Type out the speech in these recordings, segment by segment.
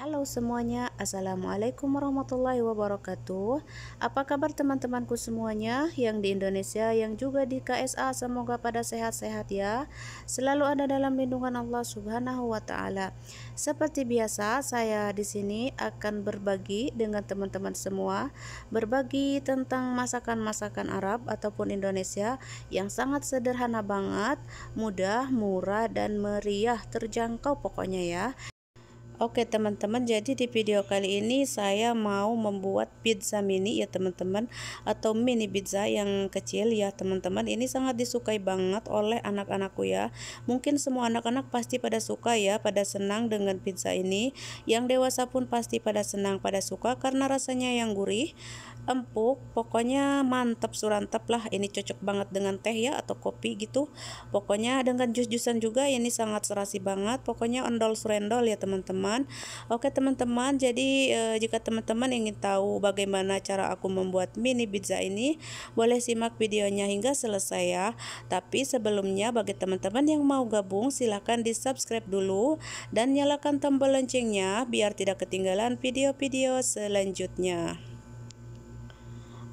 Halo semuanya, Assalamualaikum warahmatullahi wabarakatuh Apa kabar teman-temanku semuanya yang di Indonesia yang juga di KSA Semoga pada sehat-sehat ya Selalu ada dalam lindungan Allah subhanahu wa ta'ala Seperti biasa saya di sini akan berbagi dengan teman-teman semua Berbagi tentang masakan-masakan Arab ataupun Indonesia Yang sangat sederhana banget, mudah, murah, dan meriah terjangkau pokoknya ya Oke teman-teman jadi di video kali ini saya mau membuat pizza mini ya teman-teman atau mini pizza yang kecil ya teman-teman ini sangat disukai banget oleh anak-anakku ya mungkin semua anak-anak pasti pada suka ya pada senang dengan pizza ini yang dewasa pun pasti pada senang pada suka karena rasanya yang gurih empuk pokoknya mantap surantep lah ini cocok banget dengan teh ya atau kopi gitu pokoknya dengan jus-jusan juga ini sangat serasi banget pokoknya ondol surendol ya teman-teman teman-teman oke teman-teman jadi eh, jika teman-teman ingin tahu bagaimana cara aku membuat mini pizza ini boleh simak videonya hingga selesai ya tapi sebelumnya bagi teman-teman yang mau gabung silahkan di subscribe dulu dan nyalakan tombol loncengnya biar tidak ketinggalan video-video selanjutnya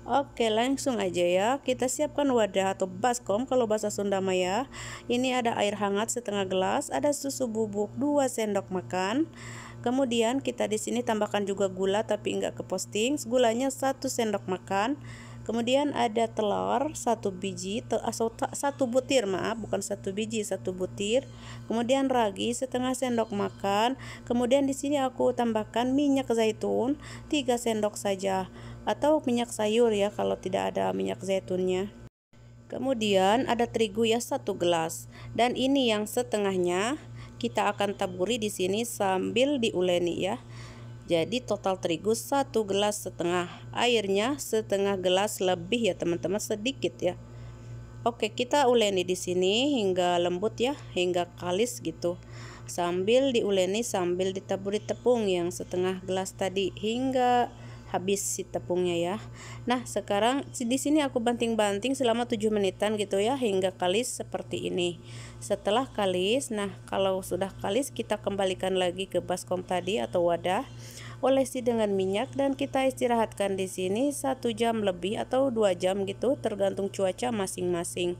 Oke langsung aja ya kita siapkan wadah atau baskom kalau bahasa Sunda Maya ini ada air hangat setengah gelas ada susu bubuk 2 sendok makan kemudian kita di sini tambahkan juga gula tapi enggak ke posting gulanya 1 sendok makan kemudian ada telur satu biji atau satu butir maaf bukan satu biji satu butir kemudian ragi setengah sendok makan kemudian di sini aku tambahkan minyak zaitun tiga sendok saja atau minyak sayur ya kalau tidak ada minyak zaitunnya. Kemudian ada terigu ya satu gelas dan ini yang setengahnya kita akan taburi di sini sambil diuleni ya. Jadi total terigu satu gelas setengah, airnya setengah gelas lebih ya teman-teman sedikit ya. Oke, kita uleni di sini hingga lembut ya, hingga kalis gitu. Sambil diuleni sambil ditaburi tepung yang setengah gelas tadi hingga habis si tepungnya ya. Nah, sekarang di sini aku banting-banting selama 7 menitan gitu ya hingga kalis seperti ini. Setelah kalis, nah kalau sudah kalis kita kembalikan lagi ke baskom tadi atau wadah. Olesi dengan minyak dan kita istirahatkan di sini satu jam lebih atau 2 jam gitu tergantung cuaca masing-masing.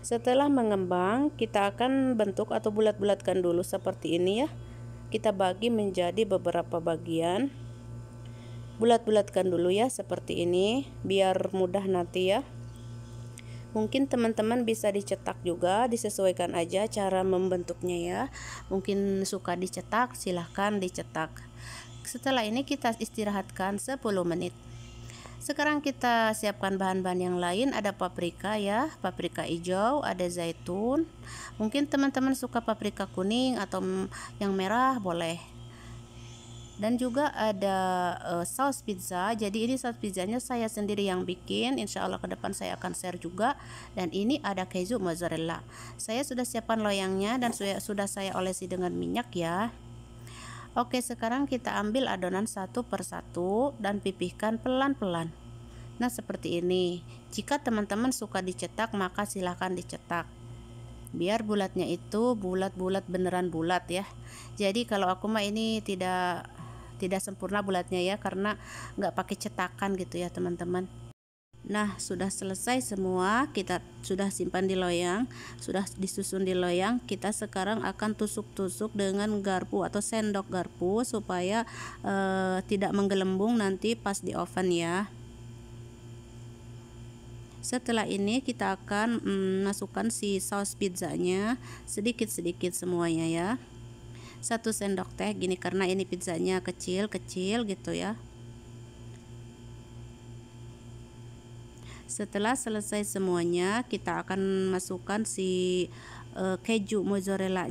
Setelah mengembang, kita akan bentuk atau bulat-bulatkan dulu seperti ini ya. Kita bagi menjadi beberapa bagian bulat-bulatkan dulu ya seperti ini biar mudah nanti ya mungkin teman-teman bisa dicetak juga disesuaikan aja cara membentuknya ya mungkin suka dicetak silahkan dicetak setelah ini kita istirahatkan 10 menit sekarang kita siapkan bahan-bahan yang lain ada paprika ya paprika hijau ada zaitun mungkin teman-teman suka paprika kuning atau yang merah boleh dan juga ada uh, saus pizza jadi ini saus pizzanya saya sendiri yang bikin insya Allah ke depan saya akan share juga dan ini ada keju mozzarella saya sudah siapkan loyangnya dan sudah saya olesi dengan minyak ya oke sekarang kita ambil adonan satu persatu dan pipihkan pelan-pelan nah seperti ini jika teman-teman suka dicetak maka silahkan dicetak biar bulatnya itu bulat-bulat beneran bulat ya jadi kalau aku mah ini tidak tidak sempurna bulatnya ya karena nggak pakai cetakan gitu ya teman-teman Nah, sudah selesai semua, kita sudah simpan di loyang, sudah disusun di loyang. Kita sekarang akan tusuk-tusuk dengan garpu atau sendok garpu supaya uh, tidak menggelembung nanti pas di oven ya. Setelah ini kita akan mm, masukkan si saus pizzanya sedikit-sedikit semuanya ya satu sendok teh gini karena ini pizzanya kecil-kecil gitu ya setelah selesai semuanya kita akan masukkan si uh, keju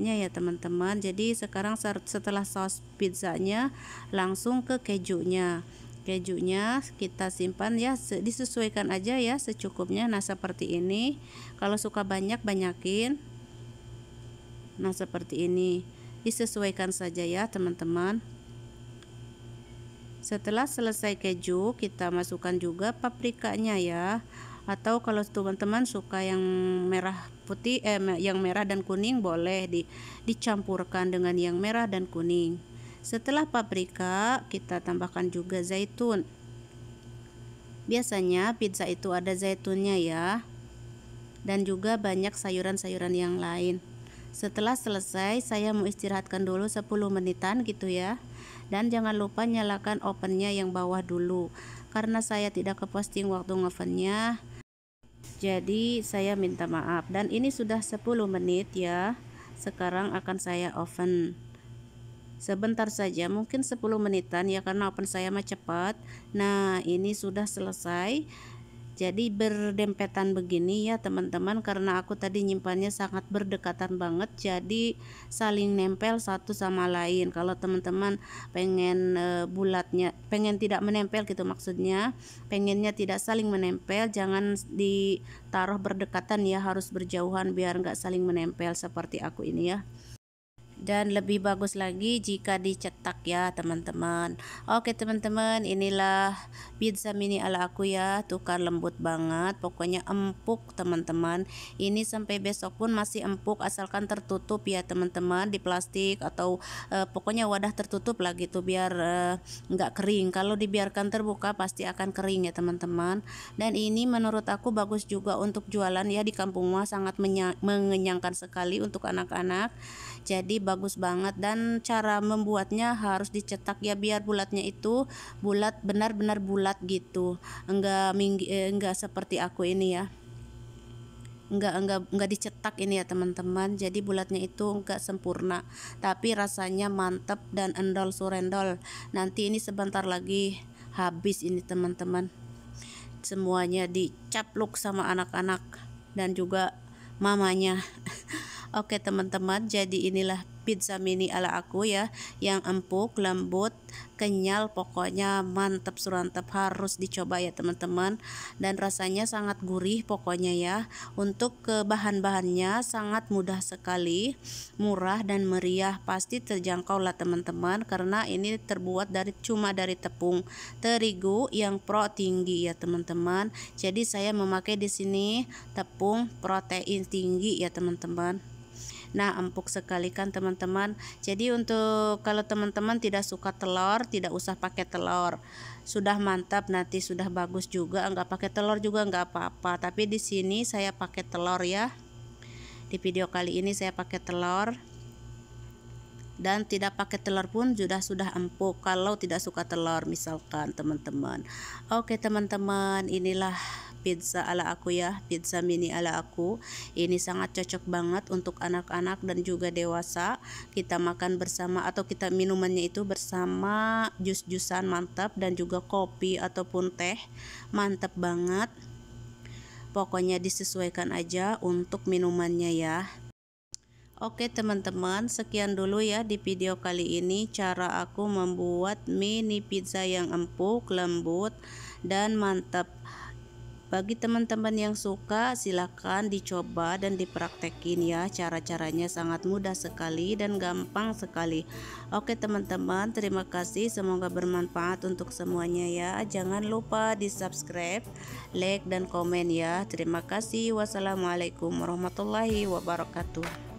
nya ya teman-teman jadi sekarang setelah saus pizzanya langsung ke kejunya kejunya kita simpan ya disesuaikan aja ya secukupnya nah seperti ini kalau suka banyak banyakin nah seperti ini disesuaikan saja ya teman-teman setelah selesai keju kita masukkan juga paprikanya ya atau kalau teman-teman suka yang merah putih eh, yang merah dan kuning boleh di, dicampurkan dengan yang merah dan kuning setelah paprika kita tambahkan juga zaitun biasanya pizza itu ada zaitunnya ya dan juga banyak sayuran-sayuran yang lain setelah selesai saya mau istirahatkan dulu 10 menitan gitu ya dan jangan lupa nyalakan ovennya yang bawah dulu karena saya tidak keposting waktu ngevennya jadi saya minta maaf dan ini sudah 10 menit ya sekarang akan saya oven sebentar saja mungkin 10 menitan ya karena oven saya mah cepat nah ini sudah selesai jadi berdempetan begini ya teman-teman karena aku tadi nyimpannya sangat berdekatan banget jadi saling nempel satu sama lain kalau teman-teman pengen eh, bulatnya pengen tidak menempel gitu maksudnya pengennya tidak saling menempel jangan ditaruh berdekatan ya harus berjauhan biar nggak saling menempel seperti aku ini ya dan lebih bagus lagi jika dicetak ya teman-teman oke teman-teman inilah pizza mini ala aku ya tukar lembut banget pokoknya empuk teman-teman ini sampai besok pun masih empuk asalkan tertutup ya teman-teman di plastik atau eh, pokoknya wadah tertutup lagi gitu biar eh, nggak eh, kering kalau dibiarkan terbuka pasti akan kering ya teman-teman dan ini menurut aku bagus juga untuk jualan ya di kampung mah sangat mengenyangkan sekali untuk anak-anak jadi bagus bagus banget dan cara membuatnya harus dicetak ya biar bulatnya itu bulat benar-benar bulat gitu enggak minggi, eh, enggak seperti aku ini ya enggak enggak enggak dicetak ini ya teman-teman jadi bulatnya itu enggak sempurna tapi rasanya mantep dan endol surendol nanti ini sebentar lagi habis ini teman-teman semuanya dicapluk sama anak-anak dan juga mamanya oke teman-teman jadi inilah pizza mini ala aku ya yang empuk lembut kenyal pokoknya mantep surantep harus dicoba ya teman-teman dan rasanya sangat gurih pokoknya ya untuk ke bahan-bahannya sangat mudah sekali murah dan meriah pasti terjangkau lah teman-teman karena ini terbuat dari cuma dari tepung terigu yang pro tinggi ya teman-teman jadi saya memakai di sini tepung protein tinggi ya teman-teman Nah, empuk sekali kan teman-teman. Jadi untuk kalau teman-teman tidak suka telur, tidak usah pakai telur. Sudah mantap nanti sudah bagus juga. Enggak pakai telur juga enggak apa-apa, tapi di sini saya pakai telur ya. Di video kali ini saya pakai telur. Dan tidak pakai telur pun sudah sudah empuk kalau tidak suka telur misalkan teman-teman. Oke teman-teman, inilah pizza ala aku ya, pizza mini ala aku. Ini sangat cocok banget untuk anak-anak dan juga dewasa. Kita makan bersama atau kita minumannya itu bersama jus-jusan mantap dan juga kopi ataupun teh. Mantap banget. Pokoknya disesuaikan aja untuk minumannya ya. Oke teman-teman sekian dulu ya di video kali ini cara aku membuat mini pizza yang empuk lembut dan mantap bagi teman-teman yang suka silakan dicoba dan dipraktekin ya Cara-caranya sangat mudah sekali dan gampang sekali Oke teman-teman terima kasih semoga bermanfaat untuk semuanya ya Jangan lupa di subscribe, like dan komen ya Terima kasih wassalamualaikum warahmatullahi wabarakatuh